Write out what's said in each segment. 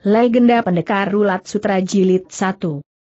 Legenda Pendekar Rulat Sutra Jilid 1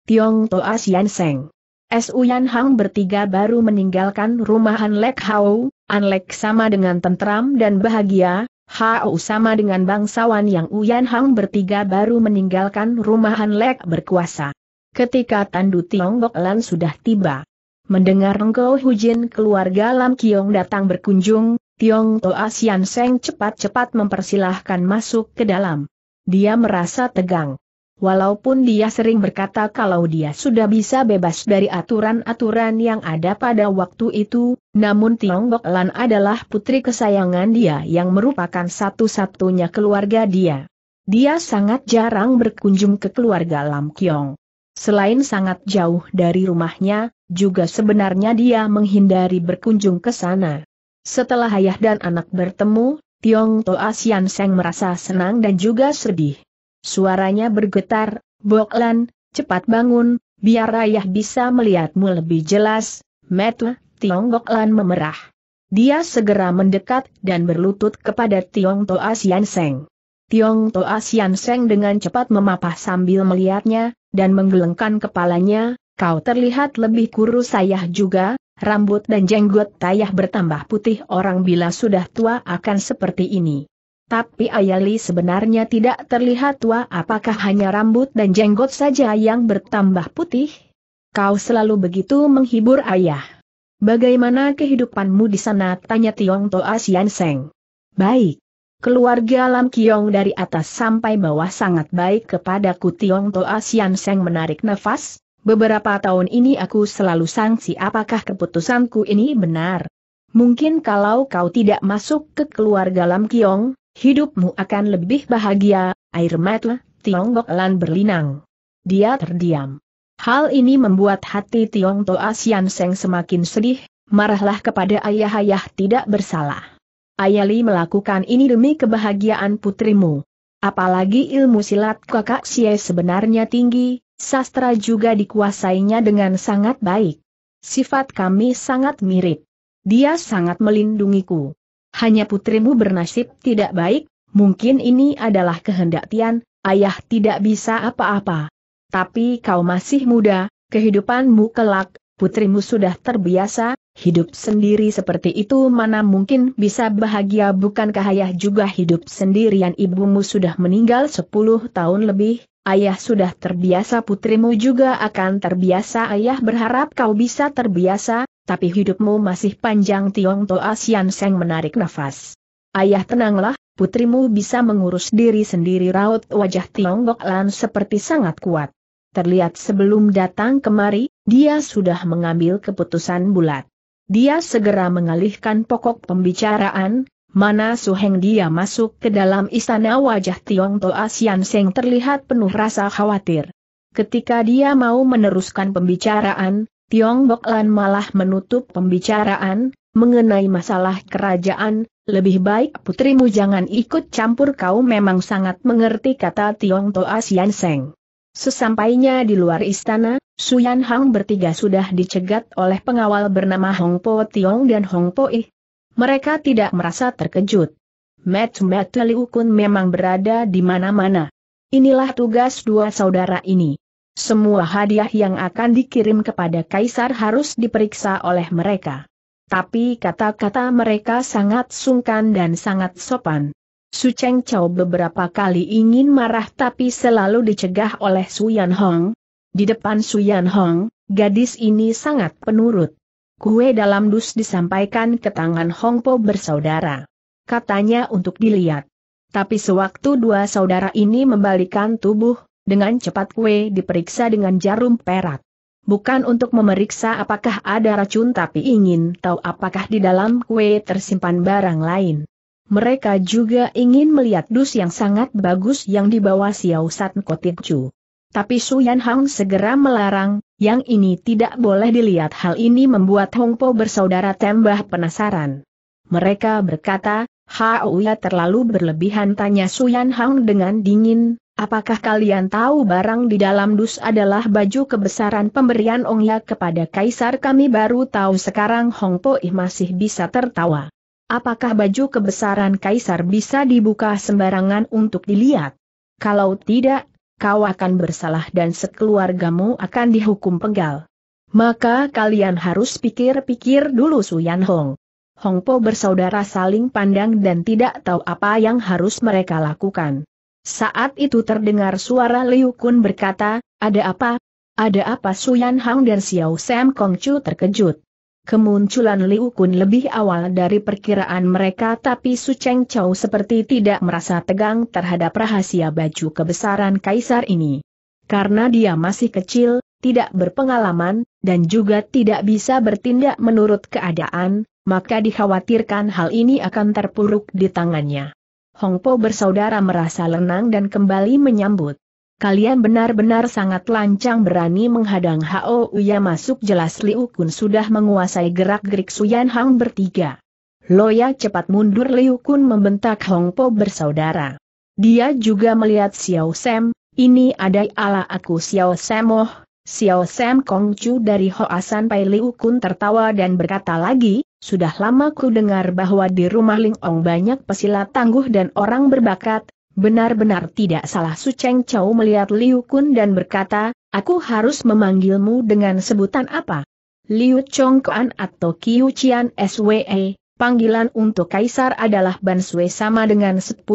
Tiong Toa Sian Seng Su Yan Hang bertiga baru meninggalkan rumah Han Lek Hao, An Lek sama dengan tentram dan bahagia, Hao sama dengan bangsawan yang Uyan Hang bertiga baru meninggalkan rumah Han Lek berkuasa. Ketika Tandu Tiong Bok Lan sudah tiba, mendengar Engkau Hujin keluarga Lam Kiong datang berkunjung, Tiong Toa Sian Seng cepat-cepat mempersilahkan masuk ke dalam. Dia merasa tegang. Walaupun dia sering berkata kalau dia sudah bisa bebas dari aturan-aturan yang ada pada waktu itu, namun Tiong Bok Lan adalah putri kesayangan dia yang merupakan satu-satunya keluarga dia. Dia sangat jarang berkunjung ke keluarga Lam Kiong. Selain sangat jauh dari rumahnya, juga sebenarnya dia menghindari berkunjung ke sana. Setelah ayah dan anak bertemu, Tiong Toa Sian Seng merasa senang dan juga sedih. Suaranya bergetar, Boklan, cepat bangun, biar ayah bisa melihatmu lebih jelas, Metu, Tiong Lan memerah. Dia segera mendekat dan berlutut kepada Tiong Toa Sian Seng. Tiong Toa Sian Seng dengan cepat memapah sambil melihatnya, dan menggelengkan kepalanya, kau terlihat lebih kurus ayah juga, rambut dan jenggot tayah bertambah putih orang bila sudah tua akan seperti ini. Tapi Ayali sebenarnya tidak terlihat tua apakah hanya rambut dan jenggot saja yang bertambah putih? Kau selalu begitu menghibur ayah. Bagaimana kehidupanmu di sana? Tanya Tiong Toa Sian Seng. Baik. Keluarga Lam Kiong dari atas sampai bawah sangat baik kepadaku Tiong Toa Sian Seng menarik nafas, Beberapa tahun ini aku selalu sangsi apakah keputusanku ini benar. Mungkin kalau kau tidak masuk ke keluarga Lam Kiong, hidupmu akan lebih bahagia, air mata Tiongkok Lan berlinang. Dia terdiam. Hal ini membuat hati Tiong Toa Sian Seng semakin sedih, marahlah kepada ayah-ayah tidak bersalah. Ayah Ayali melakukan ini demi kebahagiaan putrimu. Apalagi ilmu silat kakak Sie sebenarnya tinggi, sastra juga dikuasainya dengan sangat baik. Sifat kami sangat mirip. Dia sangat melindungiku. Hanya putrimu bernasib tidak baik, mungkin ini adalah kehendak Tian, ayah tidak bisa apa-apa. Tapi kau masih muda, kehidupanmu kelak, putrimu sudah terbiasa, hidup sendiri seperti itu mana mungkin bisa bahagia bukankah ayah juga hidup sendirian ibumu sudah meninggal 10 tahun lebih, Ayah sudah terbiasa putrimu juga akan terbiasa ayah berharap kau bisa terbiasa, tapi hidupmu masih panjang Tiong Toa Sian Seng menarik nafas. Ayah tenanglah, putrimu bisa mengurus diri sendiri raut wajah Tiong Bok Lan seperti sangat kuat. Terlihat sebelum datang kemari, dia sudah mengambil keputusan bulat. Dia segera mengalihkan pokok pembicaraan, Mana Su dia masuk ke dalam istana wajah Tiong Toa Sian Seng terlihat penuh rasa khawatir. Ketika dia mau meneruskan pembicaraan, Tiong Bok Lan malah menutup pembicaraan, mengenai masalah kerajaan, lebih baik putrimu jangan ikut campur kau memang sangat mengerti kata Tiong Toa Sian Seng. Sesampainya di luar istana, Suyan Hang bertiga sudah dicegat oleh pengawal bernama Hong Po Tiong dan Hong Po Ih mereka tidak merasa terkejut. Met Met Liukun memang berada di mana-mana. Inilah tugas dua saudara ini. Semua hadiah yang akan dikirim kepada Kaisar harus diperiksa oleh mereka. Tapi kata-kata mereka sangat sungkan dan sangat sopan. Su Cheng Chao beberapa kali ingin marah tapi selalu dicegah oleh Su Yan Hong. Di depan Su Yan Hong, gadis ini sangat penurut kue dalam dus disampaikan ke tangan Hong Po bersaudara. Katanya untuk dilihat. Tapi sewaktu dua saudara ini membalikan tubuh, dengan cepat kue diperiksa dengan jarum perak. Bukan untuk memeriksa apakah ada racun tapi ingin tahu apakah di dalam kue tersimpan barang lain. Mereka juga ingin melihat dus yang sangat bagus yang dibawa Xiao San Chu. Tapi Yan Hang segera melarang, yang ini tidak boleh dilihat hal ini membuat Hongpo bersaudara tambah penasaran. Mereka berkata, Hauya terlalu berlebihan tanya Suyan Hang dengan dingin, apakah kalian tahu barang di dalam dus adalah baju kebesaran pemberian Ongya kepada Kaisar kami baru tahu sekarang Hongpo Ih masih bisa tertawa. Apakah baju kebesaran Kaisar bisa dibuka sembarangan untuk dilihat? Kalau tidak, kau akan bersalah dan sekeluargamu akan dihukum penggal. Maka kalian harus pikir-pikir dulu Suyan Hong. Hong Po bersaudara saling pandang dan tidak tahu apa yang harus mereka lakukan. Saat itu terdengar suara Liu Kun berkata, ada apa? Ada apa Suyan Hong dan Xiao Sam Kong Chu terkejut. Kemunculan Liu Kun lebih awal dari perkiraan mereka tapi Su Cheng Chou seperti tidak merasa tegang terhadap rahasia baju kebesaran kaisar ini. Karena dia masih kecil, tidak berpengalaman, dan juga tidak bisa bertindak menurut keadaan, maka dikhawatirkan hal ini akan terpuruk di tangannya. Hong Hongpo bersaudara merasa lenang dan kembali menyambut kalian benar-benar sangat lancang berani menghadang Hao Uya masuk jelas Liu Kun sudah menguasai gerak-gerik Suyan Hang bertiga. Loya cepat mundur Liu Kun membentak Hong Po bersaudara. Dia juga melihat Xiao Sam, ini ada ala aku Xiao Sam Oh, Xiao Sam Kong Chu dari Hoa Pai Liu Kun tertawa dan berkata lagi, sudah lama ku dengar bahwa di rumah Ling Ong banyak pesilat tangguh dan orang berbakat, Benar-benar tidak salah Su Cheng Chow melihat Liu Kun dan berkata, aku harus memanggilmu dengan sebutan apa? Liu Chong Kuan atau Kiu Qian SWE, panggilan untuk kaisar adalah Ban Sui sama dengan 10.000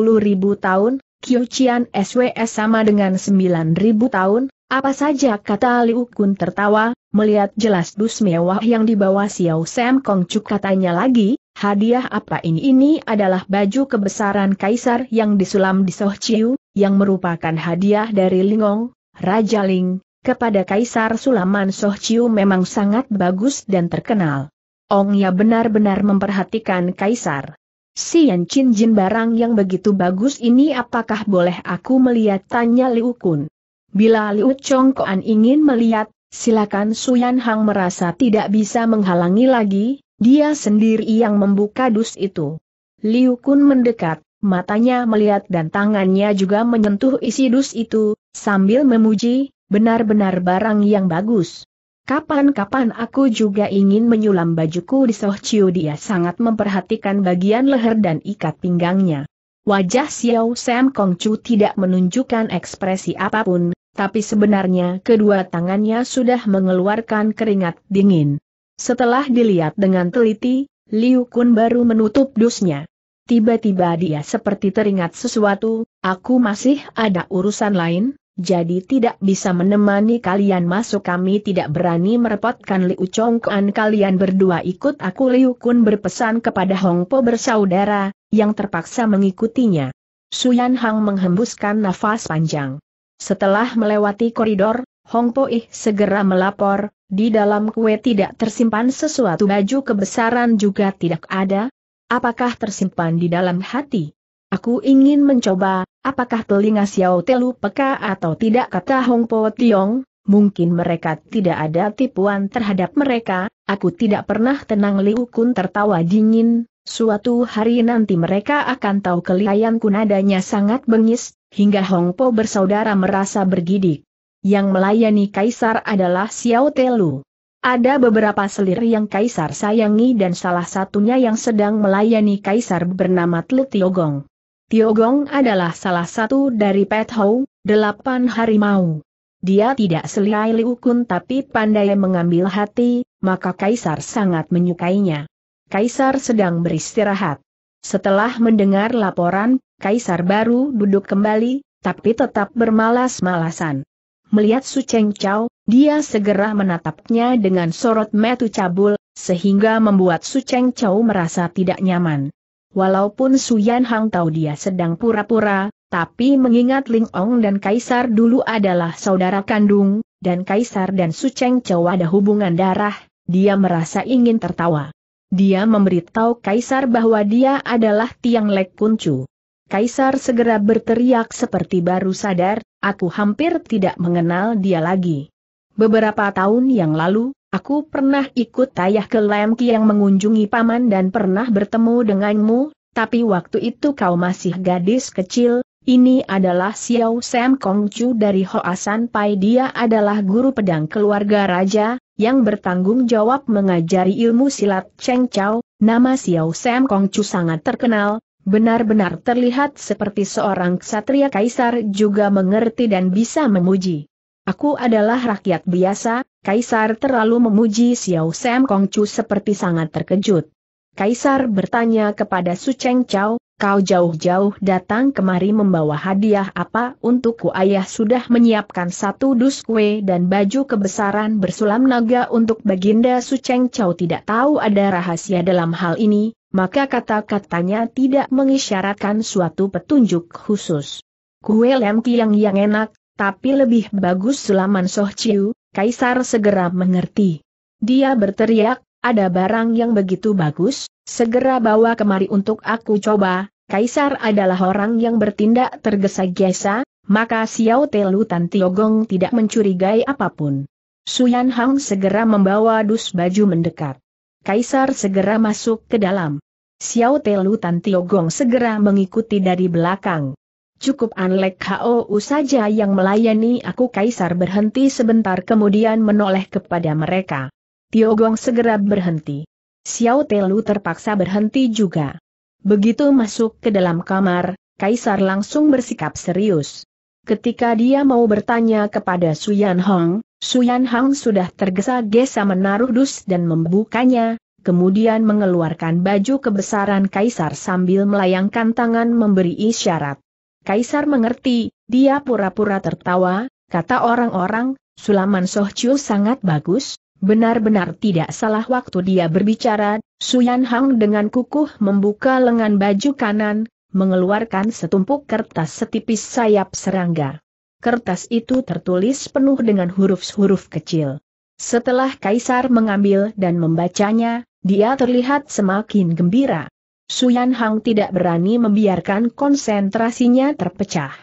tahun, Kiu Qian SWE sama dengan 9.000 tahun, apa saja kata Liu Kun tertawa, melihat jelas bus mewah yang dibawa Xiao Sam Kong Cuk katanya lagi, Hadiah apa ini? Ini adalah baju kebesaran kaisar yang disulam di Sohciu, yang merupakan hadiah dari Lingong, Raja Ling, kepada kaisar sulaman Sohciu memang sangat bagus dan terkenal. Ong ya benar-benar memperhatikan kaisar. Si Chin Jin barang yang begitu bagus ini apakah boleh aku melihat? Tanya Liu Kun. Bila Liu Chong Koan ingin melihat, silakan Suyan Hang merasa tidak bisa menghalangi lagi, dia sendiri yang membuka dus itu. Liu Kun mendekat, matanya melihat dan tangannya juga menyentuh isi dus itu, sambil memuji, benar-benar barang yang bagus. Kapan-kapan aku juga ingin menyulam bajuku di Sohciu dia sangat memperhatikan bagian leher dan ikat pinggangnya. Wajah Xiao Sam Kong Chu tidak menunjukkan ekspresi apapun, tapi sebenarnya kedua tangannya sudah mengeluarkan keringat dingin. Setelah dilihat dengan teliti, Liu Kun baru menutup dusnya. Tiba-tiba dia seperti teringat sesuatu, aku masih ada urusan lain, jadi tidak bisa menemani kalian masuk kami tidak berani merepotkan Liu Chongkuan kalian berdua ikut aku Liu Kun berpesan kepada Hong Po bersaudara, yang terpaksa mengikutinya. Suyan Hang menghembuskan nafas panjang. Setelah melewati koridor, Hong Ih segera melapor, di dalam kue tidak tersimpan sesuatu baju kebesaran juga tidak ada? Apakah tersimpan di dalam hati? Aku ingin mencoba, apakah telinga Xiao Telu peka atau tidak kata Hong Po Tiong, mungkin mereka tidak ada tipuan terhadap mereka, aku tidak pernah tenang Liu Kun tertawa dingin, suatu hari nanti mereka akan tahu kelihayanku nadanya sangat bengis, hingga Hong Po bersaudara merasa bergidik yang melayani kaisar adalah Xiao Telu. Ada beberapa selir yang kaisar sayangi dan salah satunya yang sedang melayani kaisar bernama Tlu Tiogong. Tiogong adalah salah satu dari Pet Hou, delapan harimau. Dia tidak selirai Liukun tapi pandai mengambil hati, maka kaisar sangat menyukainya. Kaisar sedang beristirahat. Setelah mendengar laporan, kaisar baru duduk kembali, tapi tetap bermalas-malasan. Melihat Su Cheng Chao, dia segera menatapnya dengan sorot metu cabul, sehingga membuat Su Cheng Chao merasa tidak nyaman. Walaupun Su Yan Hang tahu dia sedang pura-pura, tapi mengingat Ling Ong dan Kaisar dulu adalah saudara kandung, dan Kaisar dan Su Cheng Chao ada hubungan darah, dia merasa ingin tertawa. Dia memberitahu Kaisar bahwa dia adalah Tiang Lek Kuncu. Kaisar segera berteriak seperti baru sadar, aku hampir tidak mengenal dia lagi. Beberapa tahun yang lalu, aku pernah ikut ayah ke Lemki yang mengunjungi paman dan pernah bertemu denganmu, tapi waktu itu kau masih gadis kecil, ini adalah Xiao Sam Kong Chu dari Hoasan Pai dia adalah guru pedang keluarga raja, yang bertanggung jawab mengajari ilmu silat Cheng Chao, nama Xiao Sam Kong Chu sangat terkenal, benar-benar terlihat seperti seorang ksatria kaisar juga mengerti dan bisa memuji. Aku adalah rakyat biasa, kaisar terlalu memuji Xiao Sam Kongcu seperti sangat terkejut. Kaisar bertanya kepada Su Cheng Chao, kau jauh-jauh datang kemari membawa hadiah apa untukku ayah sudah menyiapkan satu dus kue dan baju kebesaran bersulam naga untuk baginda Su Cheng Chao tidak tahu ada rahasia dalam hal ini, maka kata-katanya tidak mengisyaratkan suatu petunjuk khusus. Kue lemki yang yang enak, tapi lebih bagus sulaman Soh Chiu, Kaisar segera mengerti. Dia berteriak, ada barang yang begitu bagus, segera bawa kemari untuk aku coba, Kaisar adalah orang yang bertindak tergesa-gesa, maka Xiao Telu Tan Tiogong tidak mencurigai apapun. Suyan Hang segera membawa dus baju mendekat. Kaisar segera masuk ke dalam. Xiao Telu Tan Tio Gong segera mengikuti dari belakang. Cukup Anlek Hou saja yang melayani aku Kaisar berhenti sebentar kemudian menoleh kepada mereka. Tiogong segera berhenti. Xiao Telu terpaksa berhenti juga. Begitu masuk ke dalam kamar, Kaisar langsung bersikap serius. Ketika dia mau bertanya kepada Suyan Hong, Suyan Hong sudah tergesa-gesa menaruh dus dan membukanya, kemudian mengeluarkan baju kebesaran kaisar sambil melayangkan tangan memberi isyarat. Kaisar mengerti, dia pura-pura tertawa, kata orang-orang, Sulaman Sohciu sangat bagus, benar-benar tidak salah waktu dia berbicara, Suyan Hang dengan kukuh membuka lengan baju kanan, mengeluarkan setumpuk kertas setipis sayap serangga. Kertas itu tertulis penuh dengan huruf-huruf kecil. Setelah Kaisar mengambil dan membacanya, dia terlihat semakin gembira. Suyan Hang tidak berani membiarkan konsentrasinya terpecah.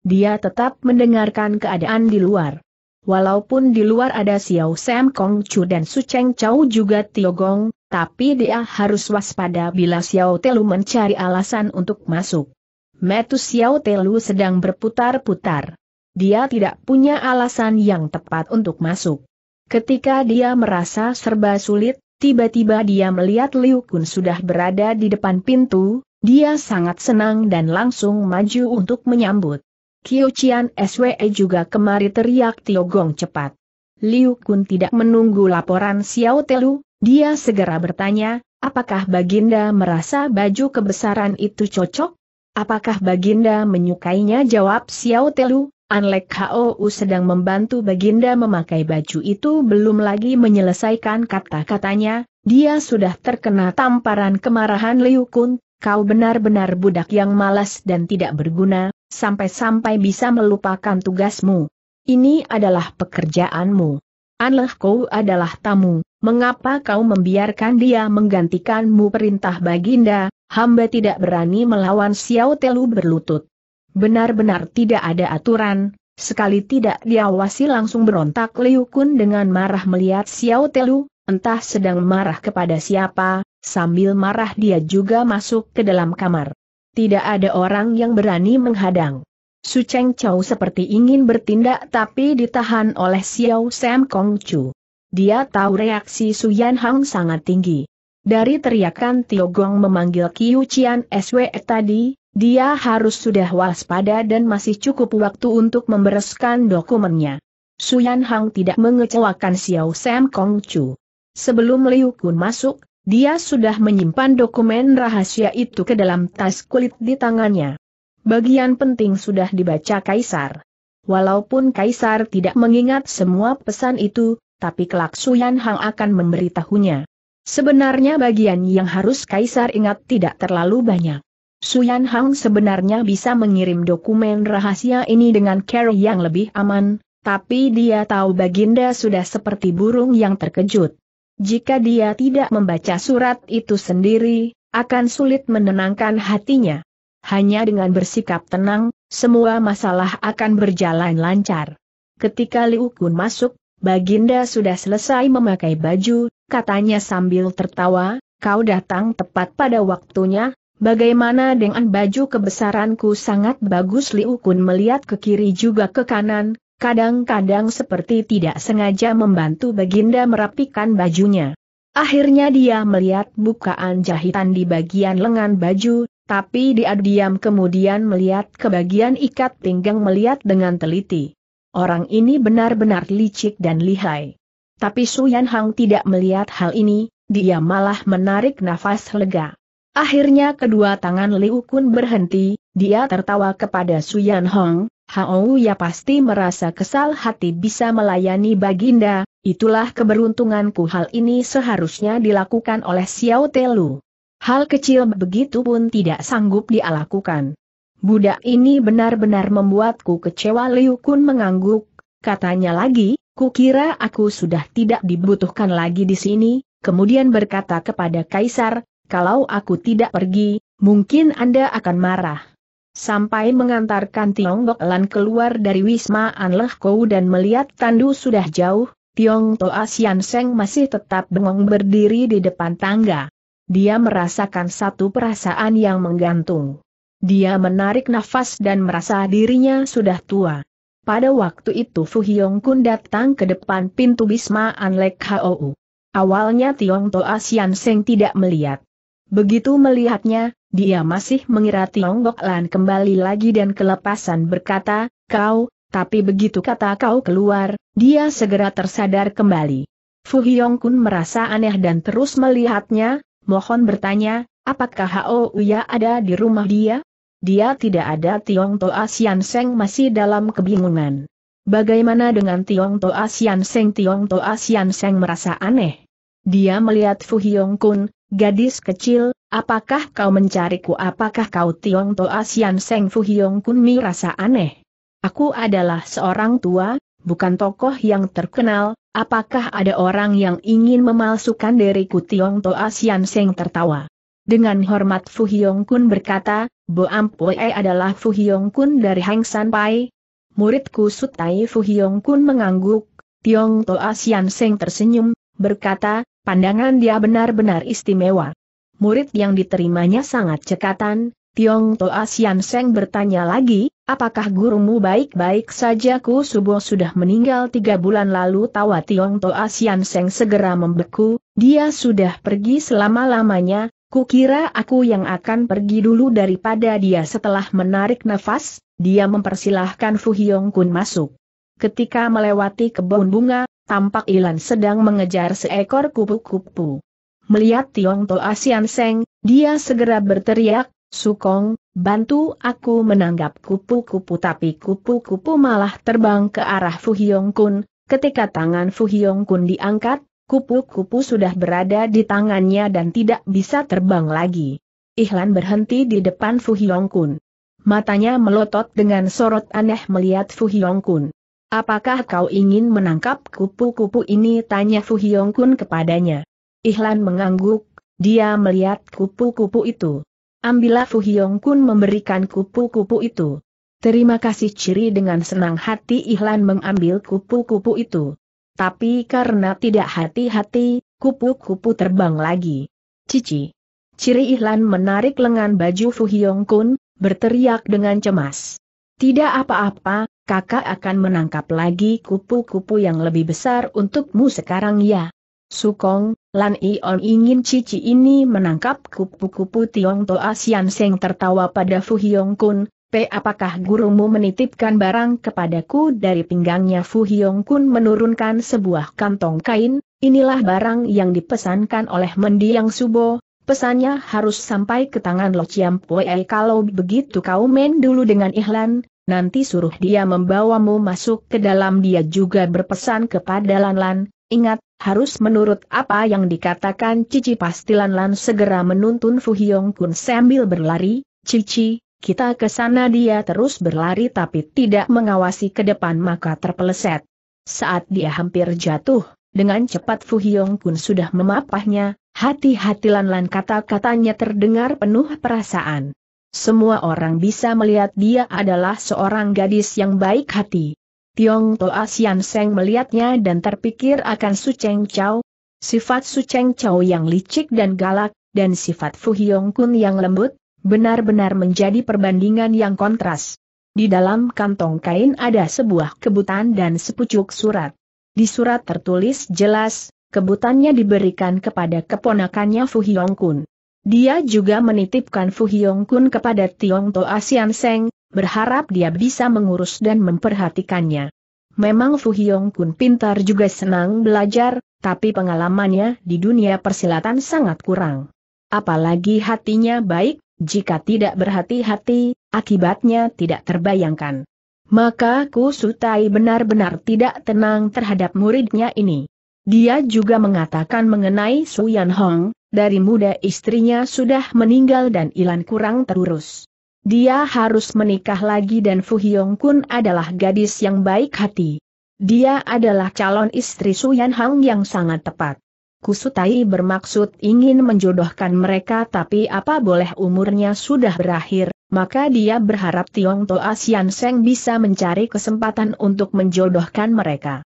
Dia tetap mendengarkan keadaan di luar. Walaupun di luar ada Xiao Sam Kong Chu dan Su Cheng Chau juga Tio Gong tapi dia harus waspada bila Xiao Telu mencari alasan untuk masuk. Metu Xiao Telu sedang berputar-putar. Dia tidak punya alasan yang tepat untuk masuk. Ketika dia merasa serba sulit, tiba-tiba dia melihat Liu Kun sudah berada di depan pintu, dia sangat senang dan langsung maju untuk menyambut. Kio Chian SWE juga kemari teriak Tio Gong cepat. Liu Kun tidak menunggu laporan Xiao Telu, dia segera bertanya, apakah Baginda merasa baju kebesaran itu cocok? Apakah Baginda menyukainya? Jawab Xiao Telu, Anlek HOU sedang membantu Baginda memakai baju itu belum lagi menyelesaikan kata-katanya, dia sudah terkena tamparan kemarahan Liu Kun, kau benar-benar budak yang malas dan tidak berguna, sampai-sampai bisa melupakan tugasmu. Ini adalah pekerjaanmu. Anleh kau adalah tamu, mengapa kau membiarkan dia menggantikanmu perintah baginda, hamba tidak berani melawan Xiao Telu berlutut. Benar-benar tidak ada aturan, sekali tidak diawasi langsung berontak Liu Kun dengan marah melihat Xiao Telu, entah sedang marah kepada siapa, sambil marah dia juga masuk ke dalam kamar. Tidak ada orang yang berani menghadang. Su Cheng Chau seperti ingin bertindak tapi ditahan oleh Xiao Sam Kong Chu. Dia tahu reaksi Su Yan Hang sangat tinggi. Dari teriakan Tio Gong memanggil Qiu Qian SW tadi, dia harus sudah waspada dan masih cukup waktu untuk membereskan dokumennya. Su Yan Hang tidak mengecewakan Xiao Sam Kong Chu. Sebelum Liu Kun masuk, dia sudah menyimpan dokumen rahasia itu ke dalam tas kulit di tangannya. Bagian penting sudah dibaca Kaisar. Walaupun Kaisar tidak mengingat semua pesan itu, tapi kelak Suyan Hang akan memberitahunya. Sebenarnya bagian yang harus Kaisar ingat tidak terlalu banyak. Suyan Hang sebenarnya bisa mengirim dokumen rahasia ini dengan cara yang lebih aman, tapi dia tahu Baginda sudah seperti burung yang terkejut. Jika dia tidak membaca surat itu sendiri, akan sulit menenangkan hatinya. Hanya dengan bersikap tenang, semua masalah akan berjalan lancar. Ketika Liu Kun masuk, Baginda sudah selesai memakai baju, katanya sambil tertawa, kau datang tepat pada waktunya, bagaimana dengan baju kebesaranku sangat bagus Liu Kun melihat ke kiri juga ke kanan, kadang-kadang seperti tidak sengaja membantu Baginda merapikan bajunya. Akhirnya dia melihat bukaan jahitan di bagian lengan baju, tapi dia diam kemudian melihat ke bagian ikat pinggang melihat dengan teliti. Orang ini benar-benar licik dan lihai. Tapi Suyan Hang tidak melihat hal ini, dia malah menarik nafas lega. Akhirnya kedua tangan Liu Kun berhenti, dia tertawa kepada Suyan Hong, Hao ya pasti merasa kesal hati bisa melayani Baginda, itulah keberuntunganku hal ini seharusnya dilakukan oleh Xiao Lu. Hal kecil begitu pun tidak sanggup dialakukan. Budak ini benar-benar membuatku kecewa Liu Kun mengangguk, katanya lagi, kukira aku sudah tidak dibutuhkan lagi di sini, kemudian berkata kepada Kaisar, kalau aku tidak pergi, mungkin Anda akan marah. Sampai mengantarkan Tiong Lan keluar dari Wisma An Leh Kou dan melihat Tandu sudah jauh, Tiong Toa Sian Seng masih tetap bengong berdiri di depan tangga. Dia merasakan satu perasaan yang menggantung. Dia menarik nafas dan merasa dirinya sudah tua. Pada waktu itu Fu Hyong Kun datang ke depan pintu Bisma Anlek Hou. Awalnya Tiong Toa Sian Seng tidak melihat. Begitu melihatnya, dia masih mengira Tiong Bok Lan kembali lagi dan kelepasan berkata, kau, tapi begitu kata kau keluar, dia segera tersadar kembali. Fu Hyong Kun merasa aneh dan terus melihatnya, Mohon bertanya, apakah Hao Uya ada di rumah dia? Dia tidak ada Tiong Toa Sian Seng masih dalam kebingungan. Bagaimana dengan Tiong Toa Sian Seng? Tiong Toa Sian Seng merasa aneh. Dia melihat Fu Hyong Kun, gadis kecil, apakah kau mencariku? Apakah kau Tiong Toa Sian Seng? Fu Hyong Kun merasa aneh. Aku adalah seorang tua, bukan tokoh yang terkenal, Apakah ada orang yang ingin memalsukan diriku Tiong Toa Sian Seng tertawa. Dengan hormat Fu Hyong Kun berkata, Bo Ampue adalah Fu Hyong Kun dari Hang San Pai. Muridku Sutai Fu Hyong Kun mengangguk, Tiong Toa Sian Seng tersenyum, berkata, pandangan dia benar-benar istimewa. Murid yang diterimanya sangat cekatan, Tiong Toa Sian Seng bertanya lagi, Apakah gurumu baik-baik saja Ku subuh sudah meninggal tiga bulan lalu Tawa Tiong Toa Sian Seng segera membeku, dia sudah pergi selama-lamanya, Ku kira aku yang akan pergi dulu daripada dia setelah menarik nafas, dia mempersilahkan Fu Hyong Kun masuk. Ketika melewati kebun bunga, tampak Ilan sedang mengejar seekor kupu-kupu. Melihat Tiong Toa Sian Seng, dia segera berteriak, Sukong, Bantu aku menanggap kupu-kupu tapi kupu-kupu malah terbang ke arah Fu Hyong Kun. Ketika tangan Fu Hyong Kun diangkat, kupu-kupu sudah berada di tangannya dan tidak bisa terbang lagi. Ihlan berhenti di depan Fu Hyong Kun. Matanya melotot dengan sorot aneh melihat Fu Hyong Kun. Apakah kau ingin menangkap kupu-kupu ini? Tanya Fu Hyong Kun kepadanya. Ihlan mengangguk, dia melihat kupu-kupu itu ambillah Fu Hyong Kun memberikan kupu-kupu itu. Terima kasih Ciri dengan senang hati Ihlan mengambil kupu-kupu itu. Tapi karena tidak hati-hati, kupu-kupu terbang lagi. Cici. Ciri Ihlan menarik lengan baju Fu Hyong Kun, berteriak dengan cemas. Tidak apa-apa, kakak akan menangkap lagi kupu-kupu yang lebih besar untukmu sekarang ya. Sukong, Lan Ion ingin cici ini menangkap kupu-kupu Tiong Toa Sian Seng tertawa pada Fu Hyong Kun, P apakah gurumu menitipkan barang kepadaku dari pinggangnya Fu Hyong Kun menurunkan sebuah kantong kain, inilah barang yang dipesankan oleh mendiang Subo, pesannya harus sampai ke tangan Lo Chiam Pue. kalau begitu kau main dulu dengan Ihlan, nanti suruh dia membawamu masuk ke dalam dia juga berpesan kepada Lan Lan, ingat, harus menurut apa yang dikatakan Cici Pastilan Lan segera menuntun Fu Hyong Kun sambil berlari, Cici, kita ke sana dia terus berlari tapi tidak mengawasi ke depan maka terpeleset. Saat dia hampir jatuh, dengan cepat Fu Hyong Kun sudah memapahnya, hati-hati Lan Lan kata-katanya terdengar penuh perasaan. Semua orang bisa melihat dia adalah seorang gadis yang baik hati. Tiong Toa Sian Seng melihatnya dan terpikir akan Su Cheng Chau. Sifat Su Cheng Chau yang licik dan galak, dan sifat Fu Hyong Kun yang lembut, benar-benar menjadi perbandingan yang kontras. Di dalam kantong kain ada sebuah kebutan dan sepucuk surat. Di surat tertulis jelas, kebutannya diberikan kepada keponakannya Fu Hyong Kun. Dia juga menitipkan Fu Hyong Kun kepada Tiong Toa Sian Seng, berharap dia bisa mengurus dan memperhatikannya. Memang Fu Hyong pun pintar juga senang belajar, tapi pengalamannya di dunia persilatan sangat kurang. Apalagi hatinya baik, jika tidak berhati-hati, akibatnya tidak terbayangkan. Maka Ku Sutai benar-benar tidak tenang terhadap muridnya ini. Dia juga mengatakan mengenai Su Yan Hong, dari muda istrinya sudah meninggal dan Ilan kurang terurus. Dia harus menikah lagi dan Fu Hyong Kun adalah gadis yang baik hati. Dia adalah calon istri Suyan Hang yang sangat tepat. Kusutai bermaksud ingin menjodohkan mereka tapi apa boleh umurnya sudah berakhir, maka dia berharap Tiong Toa Sian Seng bisa mencari kesempatan untuk menjodohkan mereka.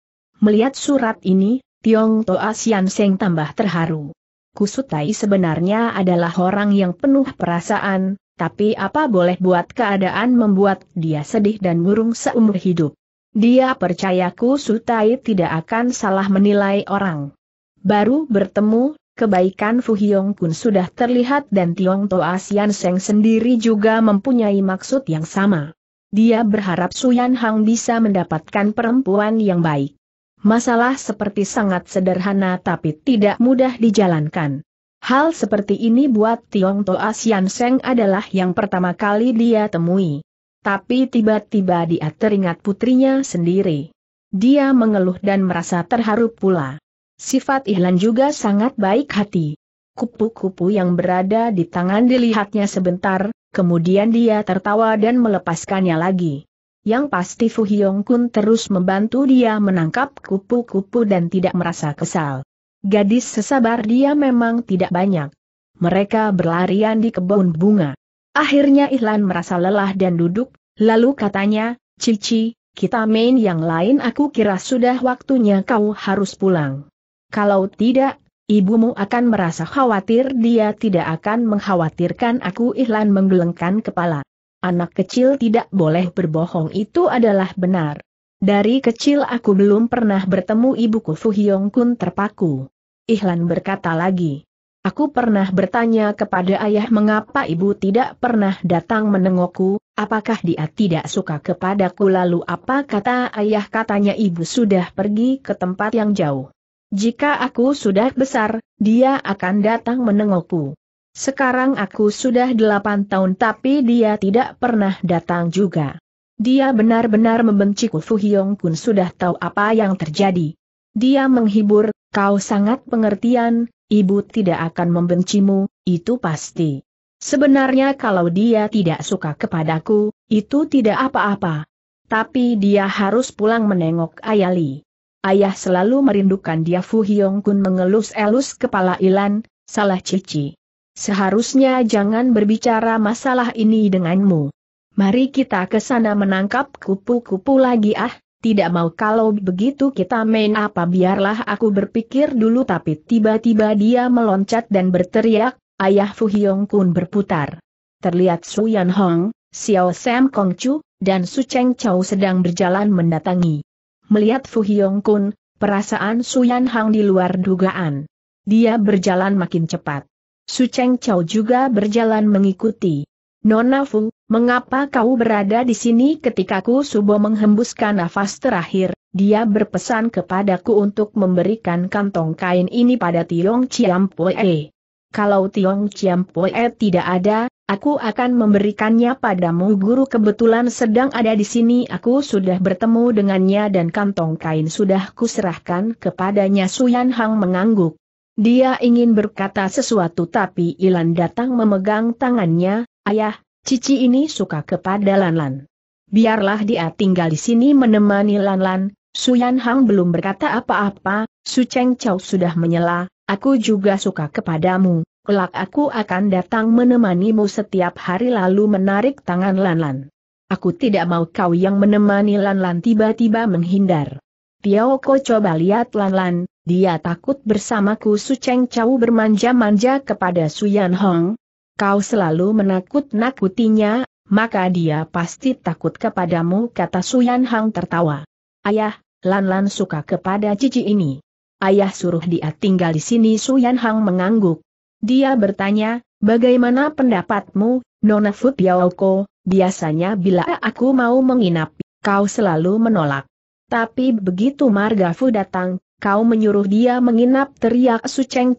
Melihat surat ini, Tiong Toa Sian Seng tambah terharu. Kusutai sebenarnya adalah orang yang penuh perasaan, tapi apa boleh buat keadaan membuat dia sedih dan murung seumur hidup. Dia percayaku Sutai tidak akan salah menilai orang. Baru bertemu, kebaikan Fu Hyong Kun sudah terlihat dan Tiong Toa Sian Seng sendiri juga mempunyai maksud yang sama. Dia berharap Suyan Hang bisa mendapatkan perempuan yang baik. Masalah seperti sangat sederhana tapi tidak mudah dijalankan. Hal seperti ini buat Tiong Toa Sian Seng adalah yang pertama kali dia temui. Tapi tiba-tiba dia teringat putrinya sendiri. Dia mengeluh dan merasa terharu pula. Sifat Ihlan juga sangat baik hati. Kupu-kupu yang berada di tangan dilihatnya sebentar, kemudian dia tertawa dan melepaskannya lagi. Yang pasti Fu Hyong Kun terus membantu dia menangkap kupu-kupu dan tidak merasa kesal. Gadis sesabar dia memang tidak banyak. Mereka berlarian di kebun bunga. Akhirnya Ihlan merasa lelah dan duduk, lalu katanya, Cici, kita main yang lain aku kira sudah waktunya kau harus pulang. Kalau tidak, ibumu akan merasa khawatir dia tidak akan mengkhawatirkan aku Ihlan menggelengkan kepala. Anak kecil tidak boleh berbohong itu adalah benar. Dari kecil aku belum pernah bertemu ibuku Fuhyong Kun terpaku. Ihlan berkata lagi. Aku pernah bertanya kepada ayah mengapa ibu tidak pernah datang menengokku, apakah dia tidak suka kepadaku lalu apa kata ayah katanya ibu sudah pergi ke tempat yang jauh. Jika aku sudah besar, dia akan datang menengokku. Sekarang aku sudah delapan tahun tapi dia tidak pernah datang juga. Dia benar-benar membenciku Fu pun Kun sudah tahu apa yang terjadi. Dia menghibur, Kau sangat pengertian, ibu tidak akan membencimu, itu pasti. Sebenarnya kalau dia tidak suka kepadaku, itu tidak apa-apa. Tapi dia harus pulang menengok Ayali. Ayah selalu merindukan dia Fu Hyong Kun mengelus-elus kepala Ilan, salah cici. Seharusnya jangan berbicara masalah ini denganmu. Mari kita ke sana menangkap kupu-kupu lagi ah. Tidak mau kalau begitu kita main apa biarlah aku berpikir dulu tapi tiba-tiba dia meloncat dan berteriak, ayah Fu Hyong Kun berputar. Terlihat Su Yan Hong, Xiao Sam Kong Chu, dan Su Cheng Chau sedang berjalan mendatangi. Melihat Fu Hyong Kun, perasaan Su Yan Hong di luar dugaan. Dia berjalan makin cepat. Su Cheng Chau juga berjalan mengikuti. Nona Fu, mengapa kau berada di sini ketika ku subuh menghembuskan nafas terakhir, dia berpesan kepadaku untuk memberikan kantong kain ini pada Tiong Poe. Kalau Tiong Poe tidak ada, aku akan memberikannya padamu guru kebetulan sedang ada di sini aku sudah bertemu dengannya dan kantong kain sudah kuserahkan kepadanya Suyan Hang mengangguk. Dia ingin berkata sesuatu tapi Ilan datang memegang tangannya, Ayah, Cici ini suka kepada Lanlan. Biarlah dia tinggal di sini menemani Lanlan, Suyan Hang belum berkata apa-apa, Su Cheng Chow sudah menyela, aku juga suka kepadamu, kelak aku akan datang menemanimu setiap hari lalu menarik tangan Lanlan. Aku tidak mau kau yang menemani Lanlan tiba-tiba menghindar. Tiao Ko coba lihat Lanlan, dia takut bersamaku Su Cheng Chow bermanja-manja kepada Suyan Hong, kau selalu menakut-nakutinya, maka dia pasti takut kepadamu kata Suyan Hang tertawa. Ayah, Lan Lan suka kepada cici ini. Ayah suruh dia tinggal di sini Suyan Hang mengangguk. Dia bertanya, bagaimana pendapatmu, Nona Fu Piaoko, biasanya bila aku mau menginap, kau selalu menolak. Tapi begitu Marga Fu datang, kau menyuruh dia menginap teriak Su Cheng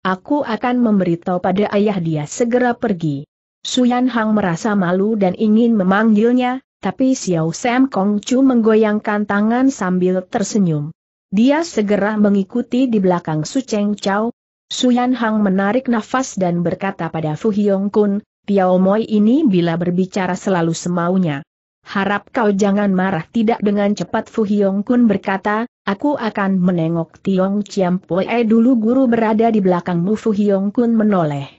Aku akan memberitahu pada ayah dia segera pergi. Suyan Hang merasa malu dan ingin memanggilnya, tapi Xiao Sam Kong Chu menggoyangkan tangan sambil tersenyum. Dia segera mengikuti di belakang Su Cheng Chao. Suyan Hang menarik nafas dan berkata pada Fu Hyong Kun, Piao Moi ini bila berbicara selalu semaunya. Harap kau jangan marah tidak dengan cepat Fu Hyong Kun berkata, Aku akan menengok Tiong Chiam Poe dulu guru berada di belakangmu Fu Hiong Kun menoleh.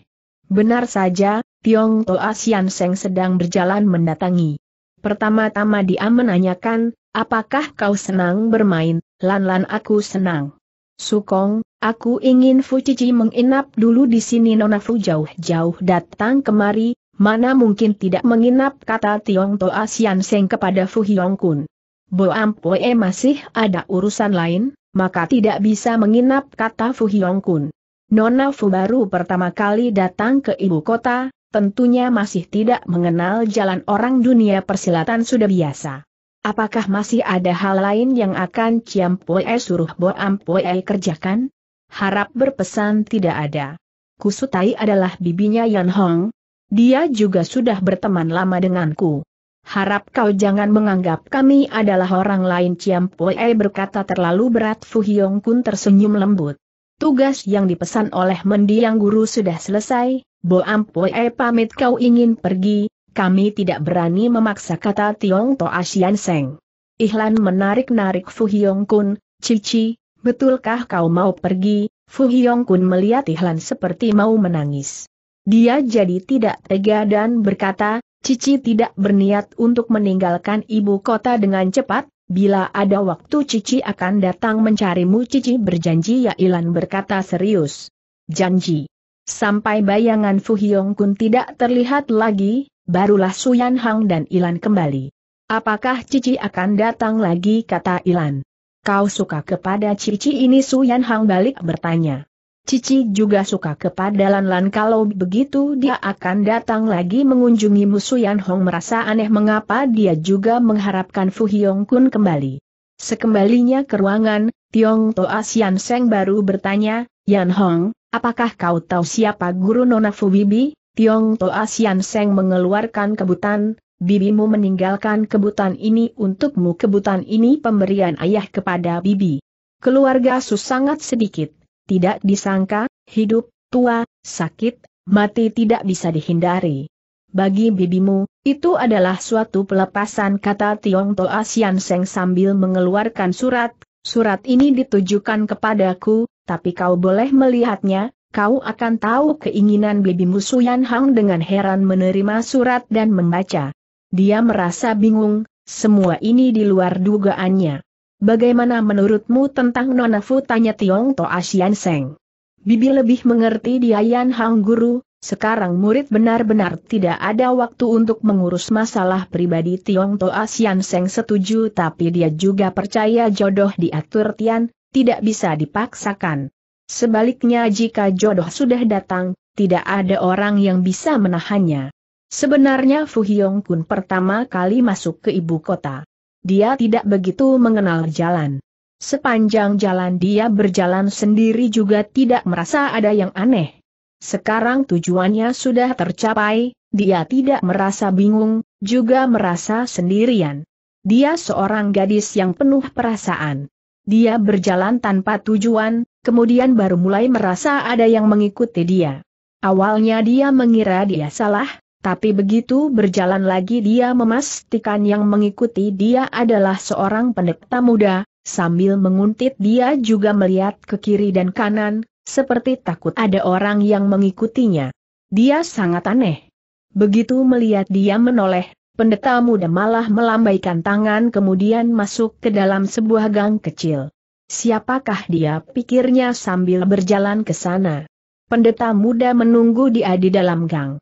Benar saja, Tiong Toa Sian Seng sedang berjalan mendatangi. Pertama-tama dia menanyakan, apakah kau senang bermain, lan-lan aku senang. Sukong, aku ingin Fu Cici menginap dulu di sini Nona Fu jauh-jauh datang kemari, mana mungkin tidak menginap kata Tiong Toa Sian Seng kepada Fu Hiong Kun. Boampoe masih ada urusan lain, maka tidak bisa menginap kata Fu Hyong Kun. Nona Fu baru pertama kali datang ke ibu kota, tentunya masih tidak mengenal jalan orang dunia persilatan sudah biasa. Apakah masih ada hal lain yang akan Ciam Poe suruh Boam Poe kerjakan? Harap berpesan tidak ada. Kusutai adalah bibinya Yan Hong. Dia juga sudah berteman lama denganku. Harap kau jangan menganggap kami adalah orang lain Ciam Poe berkata terlalu berat Fu Hyong Kun tersenyum lembut. Tugas yang dipesan oleh mendiang guru sudah selesai, Bo Ampue pamit kau ingin pergi, kami tidak berani memaksa kata Tiong To Asian Seng. Ihlan menarik-narik Fu Hyong Kun, Cici, betulkah kau mau pergi? Fu Hyong Kun melihat Ihlan seperti mau menangis. Dia jadi tidak tega dan berkata, Cici tidak berniat untuk meninggalkan ibu kota dengan cepat, bila ada waktu Cici akan datang mencarimu Cici berjanji ya Ilan berkata serius. Janji. Sampai bayangan Fu Hyong Kun tidak terlihat lagi, barulah Suyan Hang dan Ilan kembali. Apakah Cici akan datang lagi kata Ilan. Kau suka kepada Cici ini Suyan Hang balik bertanya. Cici juga suka kepada Lan Lan kalau begitu dia akan datang lagi mengunjungi musuh Yan Hong merasa aneh mengapa dia juga mengharapkan Fu Hyong Kun kembali. Sekembalinya ke ruangan, Tiong Toa Sian Seng baru bertanya, Yan Hong, apakah kau tahu siapa guru Nona Fu Bibi? Tiong Toa Sian Seng mengeluarkan kebutan, bibimu meninggalkan kebutan ini untukmu kebutan ini pemberian ayah kepada bibi. Keluarga Su sangat sedikit tidak disangka, hidup, tua, sakit, mati tidak bisa dihindari. Bagi bibimu, itu adalah suatu pelepasan kata Tiong Toa Sian Seng sambil mengeluarkan surat, surat ini ditujukan kepadaku, tapi kau boleh melihatnya, kau akan tahu keinginan bibimu Suyan Hang dengan heran menerima surat dan membaca. Dia merasa bingung, semua ini di luar dugaannya. Bagaimana menurutmu tentang Nona Fu tanya Tiong Toa Xian Seng? Bibi lebih mengerti dia Yan Hang Guru, sekarang murid benar-benar tidak ada waktu untuk mengurus masalah pribadi Tiong Toa Xian Seng setuju tapi dia juga percaya jodoh diatur Tian, tidak bisa dipaksakan. Sebaliknya jika jodoh sudah datang, tidak ada orang yang bisa menahannya. Sebenarnya Fu Hyong Kun pertama kali masuk ke ibu kota. Dia tidak begitu mengenal jalan. Sepanjang jalan dia berjalan sendiri juga tidak merasa ada yang aneh. Sekarang tujuannya sudah tercapai, dia tidak merasa bingung, juga merasa sendirian. Dia seorang gadis yang penuh perasaan. Dia berjalan tanpa tujuan, kemudian baru mulai merasa ada yang mengikuti dia. Awalnya dia mengira dia salah, tapi begitu berjalan lagi dia memastikan yang mengikuti dia adalah seorang pendeta muda, sambil menguntit dia juga melihat ke kiri dan kanan, seperti takut ada orang yang mengikutinya. Dia sangat aneh. Begitu melihat dia menoleh, pendeta muda malah melambaikan tangan kemudian masuk ke dalam sebuah gang kecil. Siapakah dia pikirnya sambil berjalan ke sana. Pendeta muda menunggu dia di dalam gang.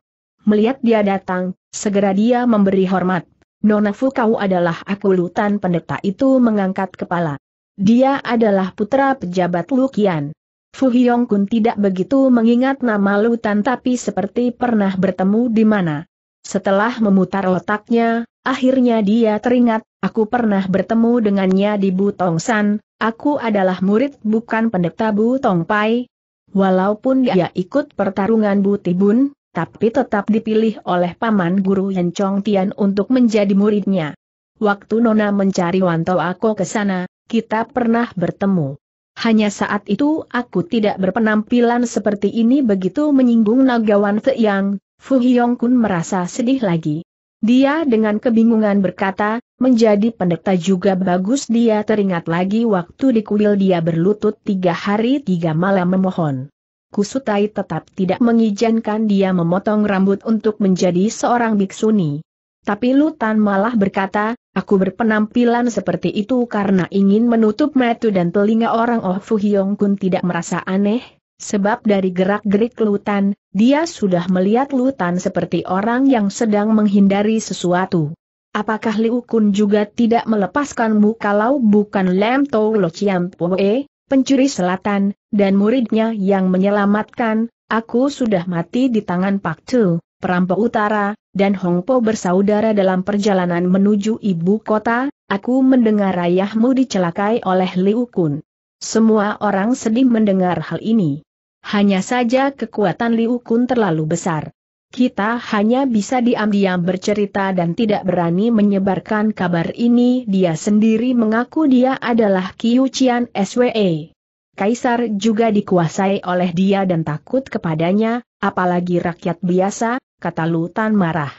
Melihat dia datang, segera dia memberi hormat. Nona Fu kau adalah aku Lutan. pendeta itu mengangkat kepala. Dia adalah putra pejabat Lukian. Fu Hyong Kun tidak begitu mengingat nama Lutan tapi seperti pernah bertemu di mana. Setelah memutar otaknya, akhirnya dia teringat, aku pernah bertemu dengannya di Butong San, aku adalah murid bukan pendeta Butong Pai. Walaupun dia ikut pertarungan Butibun, tapi tetap dipilih oleh paman guru Yan Chong Tian untuk menjadi muridnya. Waktu Nona mencari Wanto aku ke sana, kita pernah bertemu. Hanya saat itu aku tidak berpenampilan seperti ini begitu menyinggung Nagawan Yang. Fu Hyong Kun merasa sedih lagi. Dia dengan kebingungan berkata, menjadi pendeta juga bagus dia teringat lagi waktu di kuil dia berlutut tiga hari tiga malam memohon. Kusutai tetap tidak mengizinkan dia memotong rambut untuk menjadi seorang biksuni. Tapi Lutan malah berkata, aku berpenampilan seperti itu karena ingin menutup metu dan telinga orang Oh Fu Hyong Kun tidak merasa aneh, sebab dari gerak-gerik Lutan, dia sudah melihat Lutan seperti orang yang sedang menghindari sesuatu. Apakah Liu Kun juga tidak melepaskanmu kalau bukan Lam Tau Lo Chiam Poe? pencuri selatan, dan muridnya yang menyelamatkan, aku sudah mati di tangan Pak Tu, perampok utara, dan Hong Po bersaudara dalam perjalanan menuju ibu kota, aku mendengar ayahmu dicelakai oleh Liu Kun. Semua orang sedih mendengar hal ini. Hanya saja kekuatan Liu Kun terlalu besar. Kita hanya bisa diam-diam bercerita dan tidak berani menyebarkan kabar ini. Dia sendiri mengaku dia adalah Kiucian SWE. Kaisar juga dikuasai oleh dia dan takut kepadanya, apalagi rakyat biasa, kata Lutan marah.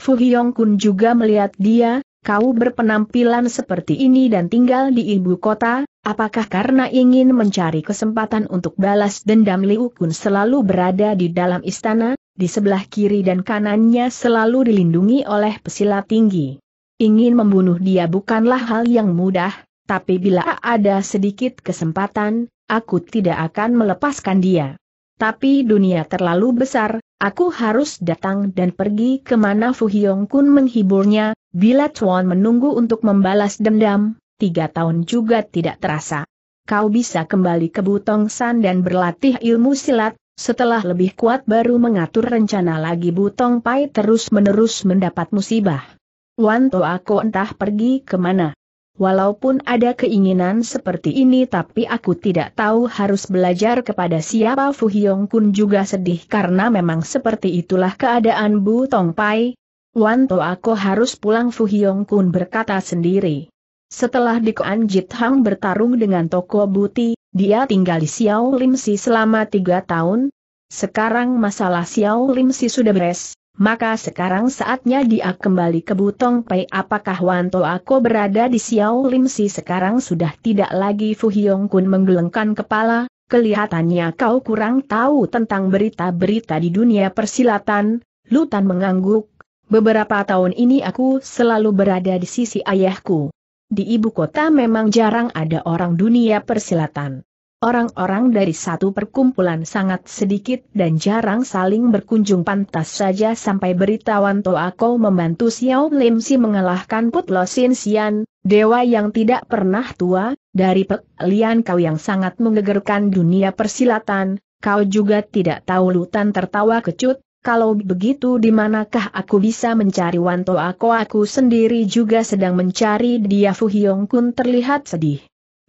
Fu Hyong Kun juga melihat dia, kau berpenampilan seperti ini dan tinggal di ibu kota, apakah karena ingin mencari kesempatan untuk balas dendam Liu Kun selalu berada di dalam istana? di sebelah kiri dan kanannya selalu dilindungi oleh pesilat tinggi. Ingin membunuh dia bukanlah hal yang mudah, tapi bila ada sedikit kesempatan, aku tidak akan melepaskan dia. Tapi dunia terlalu besar, aku harus datang dan pergi kemana Fu Hyong Kun menghiburnya, bila Chuan menunggu untuk membalas dendam, tiga tahun juga tidak terasa. Kau bisa kembali ke Butong San dan berlatih ilmu silat, setelah lebih kuat baru mengatur rencana lagi Bu Tong Pai terus-menerus mendapat musibah. Wanto aku entah pergi kemana. Walaupun ada keinginan seperti ini tapi aku tidak tahu harus belajar kepada siapa Fu Hyong Kun juga sedih karena memang seperti itulah keadaan Bu Tong Pai. Wanto aku harus pulang Fu Hyong Kun berkata sendiri. Setelah Dikoan Jit Hang bertarung dengan Toko Buti, dia tinggal di Xiao Limsi selama tiga tahun. Sekarang masalah Xiao Limsi sudah beres, maka sekarang saatnya dia kembali ke Butong Pei. Apakah Wanto Ako berada di Xiao Limsi sekarang sudah tidak lagi Fu Hyong Kun menggelengkan kepala, kelihatannya kau kurang tahu tentang berita-berita di dunia persilatan, Lutan mengangguk, beberapa tahun ini aku selalu berada di sisi ayahku di ibu kota memang jarang ada orang dunia persilatan. Orang-orang dari satu perkumpulan sangat sedikit dan jarang saling berkunjung pantas saja sampai beritawan Toako membantu Xiao Lim Si mengalahkan Put Lo Sin Sian, dewa yang tidak pernah tua, dari Pek Lian Kau yang sangat menggegerkan dunia persilatan, kau juga tidak tahu Lutan tertawa kecut, kalau begitu di manakah aku bisa mencari Wanto Ako aku sendiri juga sedang mencari dia Fu Hyong Kun terlihat sedih.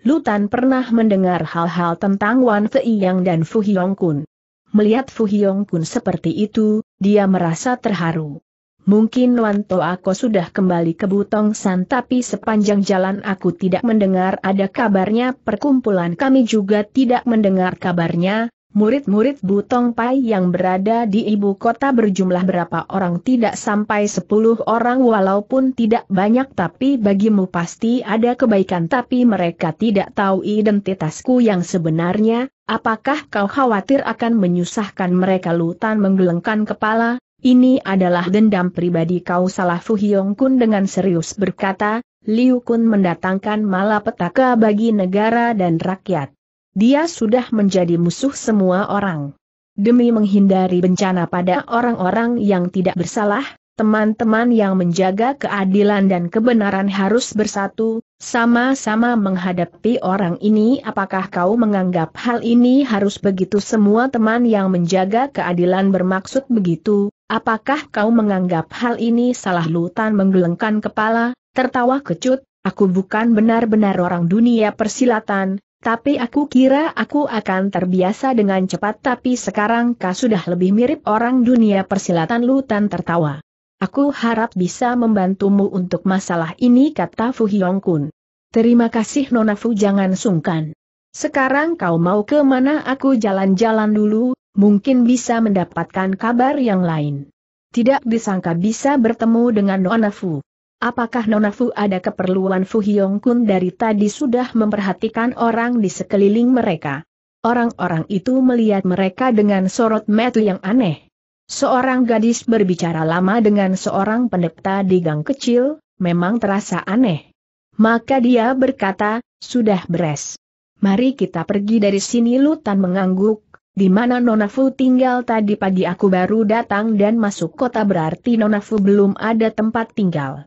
Lutan pernah mendengar hal-hal tentang Wan Fei Yang dan Fu Hyong Kun. Melihat Fu Hyong Kun seperti itu, dia merasa terharu. Mungkin Wanto Aku sudah kembali ke Butong San tapi sepanjang jalan aku tidak mendengar ada kabarnya perkumpulan kami juga tidak mendengar kabarnya, Murid-murid Butong Pai yang berada di ibu kota berjumlah berapa orang tidak sampai 10 orang walaupun tidak banyak tapi bagimu pasti ada kebaikan tapi mereka tidak tahu identitasku yang sebenarnya, apakah kau khawatir akan menyusahkan mereka Lutan menggelengkan kepala, ini adalah dendam pribadi kau salah Fu Hyong Kun dengan serius berkata, Liu Kun mendatangkan malapetaka bagi negara dan rakyat. Dia sudah menjadi musuh semua orang. Demi menghindari bencana pada orang-orang yang tidak bersalah, teman-teman yang menjaga keadilan dan kebenaran harus bersatu, sama-sama menghadapi orang ini. Apakah kau menganggap hal ini harus begitu? Semua teman yang menjaga keadilan bermaksud begitu. Apakah kau menganggap hal ini salah? Lutan menggelengkan kepala, tertawa kecut. Aku bukan benar-benar orang dunia persilatan, tapi aku kira aku akan terbiasa dengan cepat tapi sekarang kau sudah lebih mirip orang dunia persilatan Lutan tertawa. Aku harap bisa membantumu untuk masalah ini kata Fu Hyong Kun. Terima kasih Nona Fu jangan sungkan. Sekarang kau mau ke mana aku jalan-jalan dulu, mungkin bisa mendapatkan kabar yang lain. Tidak disangka bisa bertemu dengan Nona Fu. Apakah Nona Fu ada keperluan Fu Hyong Kun dari tadi sudah memperhatikan orang di sekeliling mereka? Orang-orang itu melihat mereka dengan sorot mata yang aneh. Seorang gadis berbicara lama dengan seorang pendeta di gang kecil, memang terasa aneh. Maka dia berkata, sudah beres. Mari kita pergi dari sini Lutan mengangguk, di mana Nona Fu tinggal tadi pagi aku baru datang dan masuk kota berarti Nona Fu belum ada tempat tinggal.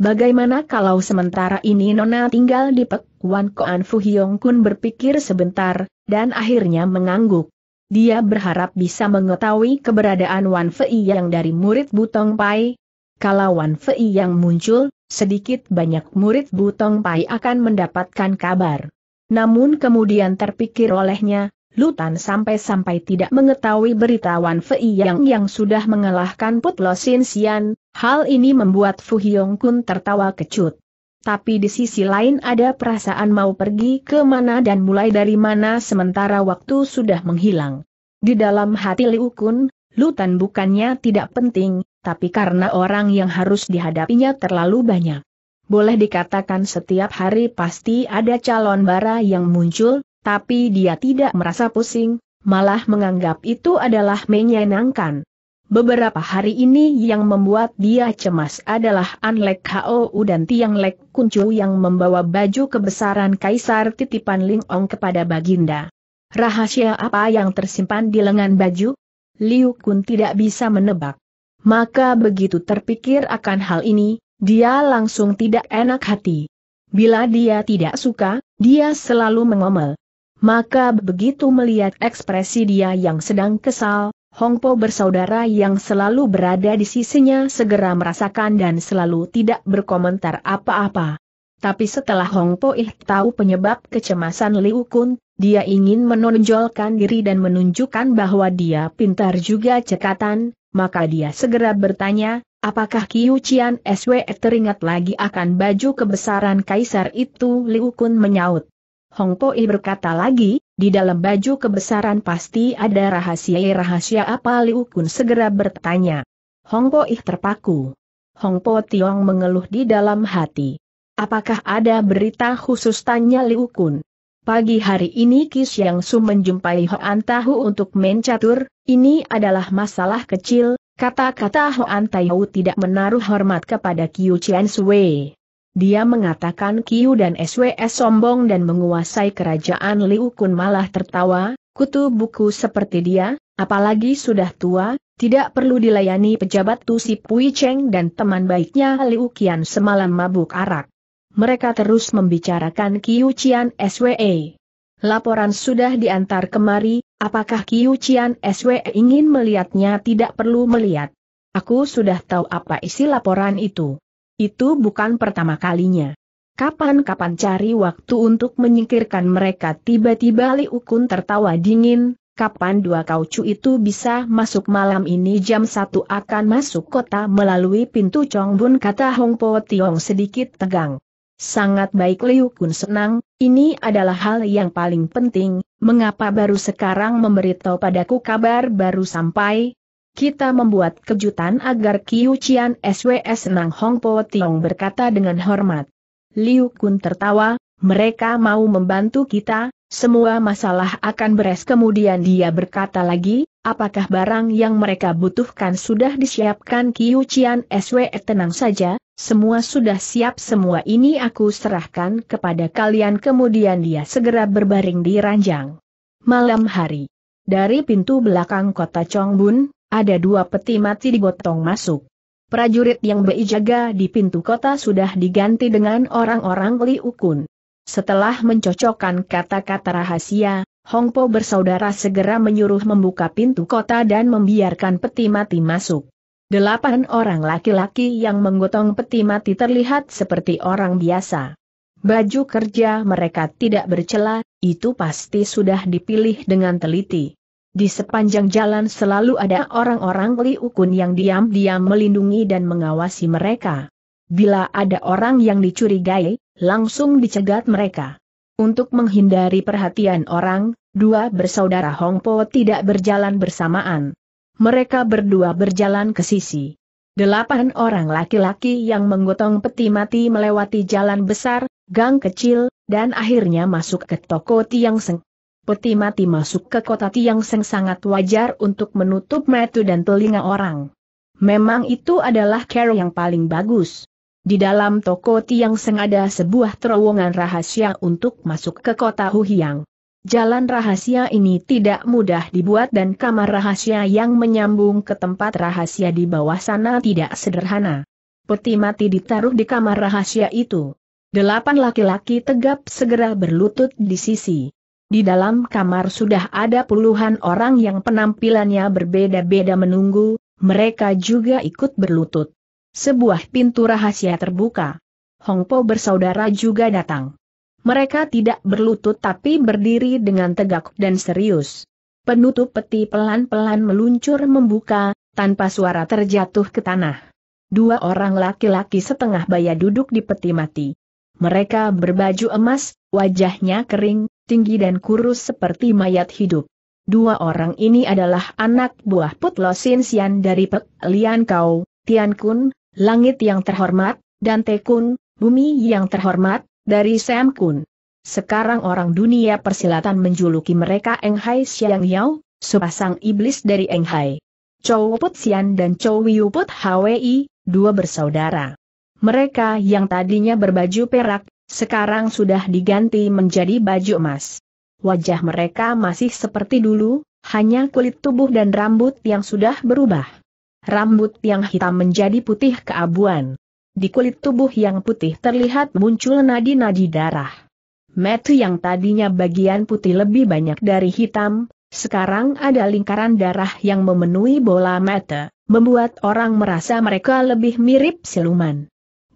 Bagaimana kalau sementara ini Nona tinggal di Pek Wan Koan Fu Hyong Kun berpikir sebentar, dan akhirnya mengangguk. Dia berharap bisa mengetahui keberadaan Wan Fei yang dari murid Butong Pai. Kalau Wan Fei yang muncul, sedikit banyak murid Butong Pai akan mendapatkan kabar. Namun kemudian terpikir olehnya, Lutan sampai-sampai tidak mengetahui berita Wan Fei yang yang sudah mengalahkan Putlo Sin Sian, Hal ini membuat Fu Hyong Kun tertawa kecut. Tapi di sisi lain ada perasaan mau pergi ke mana dan mulai dari mana sementara waktu sudah menghilang. Di dalam hati Liu Kun, Lutan bukannya tidak penting, tapi karena orang yang harus dihadapinya terlalu banyak. Boleh dikatakan setiap hari pasti ada calon bara yang muncul, tapi dia tidak merasa pusing, malah menganggap itu adalah menyenangkan. Beberapa hari ini yang membuat dia cemas adalah Anlek U dan Tiang Lek Kuncu yang membawa baju kebesaran Kaisar titipan Ling Ong kepada Baginda. Rahasia apa yang tersimpan di lengan baju? Liu Kun tidak bisa menebak. Maka begitu terpikir akan hal ini, dia langsung tidak enak hati. Bila dia tidak suka, dia selalu mengomel. Maka begitu melihat ekspresi dia yang sedang kesal, Hong Po bersaudara yang selalu berada di sisinya segera merasakan dan selalu tidak berkomentar apa-apa. Tapi setelah Hongpo Ih tahu penyebab kecemasan Liu Kun, dia ingin menonjolkan diri dan menunjukkan bahwa dia pintar juga cekatan, maka dia segera bertanya, Apakah Kiu Qian SW e teringat lagi akan baju kebesaran kaisar itu Liu Kun menyaut. Hong Poi berkata lagi, di dalam baju kebesaran pasti ada rahasia-rahasia apa Liu Kun segera bertanya. Hong Poi terpaku. Hong Po Tiong mengeluh di dalam hati. Apakah ada berita khusus tanya Liu Kun? Pagi hari ini kis yang Su menjumpai Hoan Tahu untuk mencatur, ini adalah masalah kecil, kata-kata Hoan Tahu tidak menaruh hormat kepada Qiu Chen Sui. Dia mengatakan Kiu dan SWS sombong dan menguasai kerajaan Liu Kun malah tertawa, kutu buku seperti dia, apalagi sudah tua, tidak perlu dilayani pejabat Tu Si Pui Cheng dan teman baiknya Liu Qian semalam mabuk arak. Mereka terus membicarakan Kiu Qian SWE. Laporan sudah diantar kemari, apakah Kiu Qian SWE ingin melihatnya tidak perlu melihat. Aku sudah tahu apa isi laporan itu. Itu bukan pertama kalinya. Kapan-kapan cari waktu untuk menyingkirkan mereka tiba-tiba Li Ukun tertawa dingin, kapan dua kaucu itu bisa masuk malam ini jam satu akan masuk kota melalui pintu Chongbun kata Hong Po Tiong sedikit tegang. Sangat baik Liu Kun senang, ini adalah hal yang paling penting, mengapa baru sekarang memberitahu padaku kabar baru sampai, kita membuat kejutan agar Kiu Cian SWS Nang Hong Po Tiong berkata dengan hormat. Liu Kun tertawa, mereka mau membantu kita, semua masalah akan beres. Kemudian dia berkata lagi, apakah barang yang mereka butuhkan sudah disiapkan Kiu Cian SWS tenang saja, semua sudah siap semua ini aku serahkan kepada kalian. Kemudian dia segera berbaring di ranjang. Malam hari. Dari pintu belakang kota Chongbun, ada dua peti mati digotong masuk. Prajurit yang berjaga di pintu kota sudah diganti dengan orang-orang Li Ukun. Setelah mencocokkan kata-kata rahasia, Hongpo bersaudara segera menyuruh membuka pintu kota dan membiarkan peti mati masuk. Delapan orang laki-laki yang menggotong peti mati terlihat seperti orang biasa. Baju kerja mereka tidak bercela, itu pasti sudah dipilih dengan teliti. Di sepanjang jalan selalu ada orang-orang Liukun yang diam-diam melindungi dan mengawasi mereka. Bila ada orang yang dicurigai, langsung dicegat mereka. Untuk menghindari perhatian orang, dua bersaudara Hongpo tidak berjalan bersamaan. Mereka berdua berjalan ke sisi. Delapan orang laki-laki yang menggotong peti mati melewati jalan besar, gang kecil, dan akhirnya masuk ke toko Tiang Seng peti mati masuk ke kota Tiang Seng sangat wajar untuk menutup metu dan telinga orang. Memang itu adalah care yang paling bagus. Di dalam toko Tiang Seng ada sebuah terowongan rahasia untuk masuk ke kota Huhiang. Jalan rahasia ini tidak mudah dibuat dan kamar rahasia yang menyambung ke tempat rahasia di bawah sana tidak sederhana. Peti mati ditaruh di kamar rahasia itu. Delapan laki-laki tegap segera berlutut di sisi di dalam kamar sudah ada puluhan orang yang penampilannya berbeda-beda menunggu, mereka juga ikut berlutut. Sebuah pintu rahasia terbuka. Hong Po bersaudara juga datang. Mereka tidak berlutut tapi berdiri dengan tegak dan serius. Penutup peti pelan-pelan meluncur membuka, tanpa suara terjatuh ke tanah. Dua orang laki-laki setengah baya duduk di peti mati. Mereka berbaju emas, wajahnya kering, tinggi dan kurus seperti mayat hidup. Dua orang ini adalah anak buah Putlo Sinsian dari Pek Lian Kau, Tian Kun, Langit yang terhormat, dan Te Kun, Bumi yang terhormat, dari Sam Kun. Sekarang orang dunia persilatan menjuluki mereka Eng Hai Xiang Yao, sepasang iblis dari Eng Hai. Chow Put Sian dan Chow Wiu Put Hwi, dua bersaudara. Mereka yang tadinya berbaju perak, sekarang sudah diganti menjadi baju emas. Wajah mereka masih seperti dulu, hanya kulit tubuh dan rambut yang sudah berubah. Rambut yang hitam menjadi putih keabuan. Di kulit tubuh yang putih terlihat muncul nadi-nadi darah. Metu yang tadinya bagian putih lebih banyak dari hitam, sekarang ada lingkaran darah yang memenuhi bola mata, membuat orang merasa mereka lebih mirip siluman.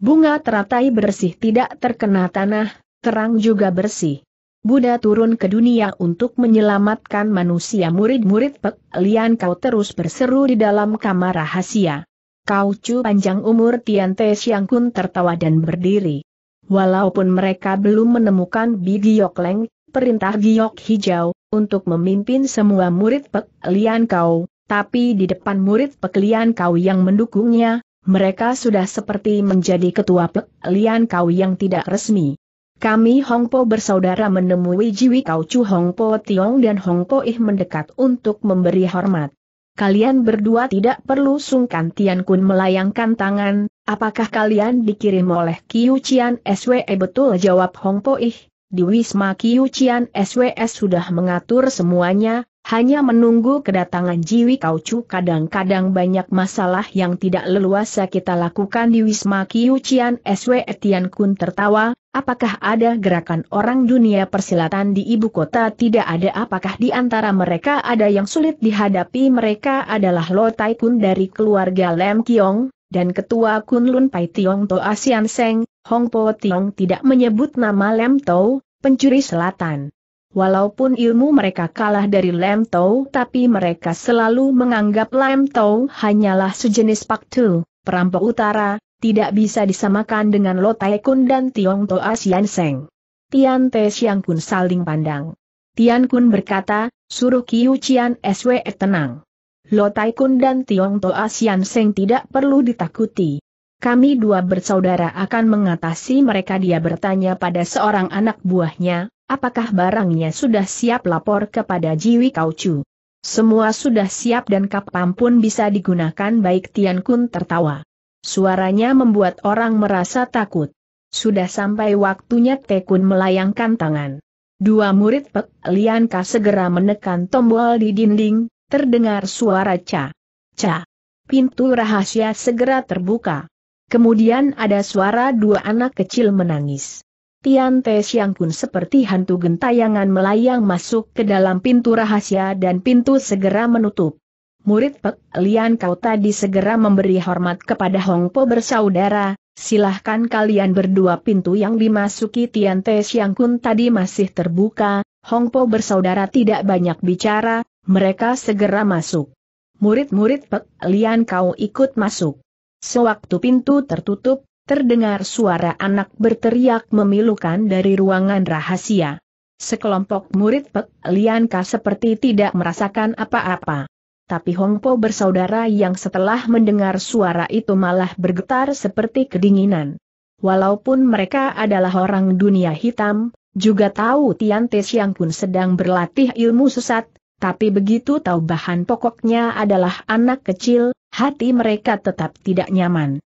Bunga teratai bersih tidak terkena tanah, terang juga bersih. Buddha turun ke dunia untuk menyelamatkan manusia murid-murid Pek Lian kau terus berseru di dalam kamar rahasia. Kau cu panjang umur Tian Te Siang Kun tertawa dan berdiri. Walaupun mereka belum menemukan Bi Giok Leng, perintah Giok Hijau, untuk memimpin semua murid Pek Lian kau, tapi di depan murid Pek Lian kau yang mendukungnya, mereka sudah seperti menjadi ketua Pek Kau yang tidak resmi. Kami Hongpo bersaudara menemui Jiwi Kau Chu Hongpo Tiong dan Hongpo Ih mendekat untuk memberi hormat. Kalian berdua tidak perlu sungkan Tian Kun melayangkan tangan, apakah kalian dikirim oleh Kiu Chian SWE betul jawab Hongpo Ih, di Wisma Kiu Chian SWS e sudah mengatur semuanya, hanya menunggu kedatangan Jiwi Kaucu kadang-kadang banyak masalah yang tidak leluasa kita lakukan di Wisma Kiyucian SW Etian Kun tertawa, apakah ada gerakan orang dunia persilatan di ibu kota tidak ada apakah di antara mereka ada yang sulit dihadapi mereka adalah Lo Tai Kun dari keluarga Lem Kiong, dan ketua kun lun Pai Tiong To Asian Seng, Hong Po Tiong tidak menyebut nama Lem Tau, pencuri selatan. Walaupun ilmu mereka kalah dari Lam Tau tapi mereka selalu menganggap Lam Tau hanyalah sejenis Tu, perampok utara, tidak bisa disamakan dengan Lo Tai Kun dan Tiong Toa Sian Seng. Tian Te Siang Kun saling pandang. Tian Kun berkata, suruh Kiu Cian SW tenang. Lo Tai Kun dan Tiong Toa Sian Seng tidak perlu ditakuti. Kami dua bersaudara akan mengatasi mereka dia bertanya pada seorang anak buahnya, Apakah barangnya sudah siap lapor kepada Jiwi Kauchu? Semua sudah siap dan kapam pun bisa digunakan baik Tian Kun tertawa. Suaranya membuat orang merasa takut. Sudah sampai waktunya Tekun melayangkan tangan. Dua murid Pek Lianka segera menekan tombol di dinding, terdengar suara ca. Ca. Pintu rahasia segera terbuka. Kemudian ada suara dua anak kecil menangis. Tian Te Siang pun seperti hantu gentayangan melayang masuk ke dalam pintu rahasia dan pintu segera menutup. Murid Pek Lian Kau tadi segera memberi hormat kepada Hong Po bersaudara, silahkan kalian berdua pintu yang dimasuki Tian Te Siang Kun tadi masih terbuka, Hong Po bersaudara tidak banyak bicara, mereka segera masuk. Murid-murid Pek Lian Kau ikut masuk. Sewaktu pintu tertutup, Terdengar suara anak berteriak memilukan dari ruangan rahasia. Sekelompok murid Pek Lianka seperti tidak merasakan apa-apa. Tapi Hong Po bersaudara yang setelah mendengar suara itu malah bergetar seperti kedinginan. Walaupun mereka adalah orang dunia hitam, juga tahu Tian Te Siang pun sedang berlatih ilmu sesat, tapi begitu tahu bahan pokoknya adalah anak kecil, hati mereka tetap tidak nyaman.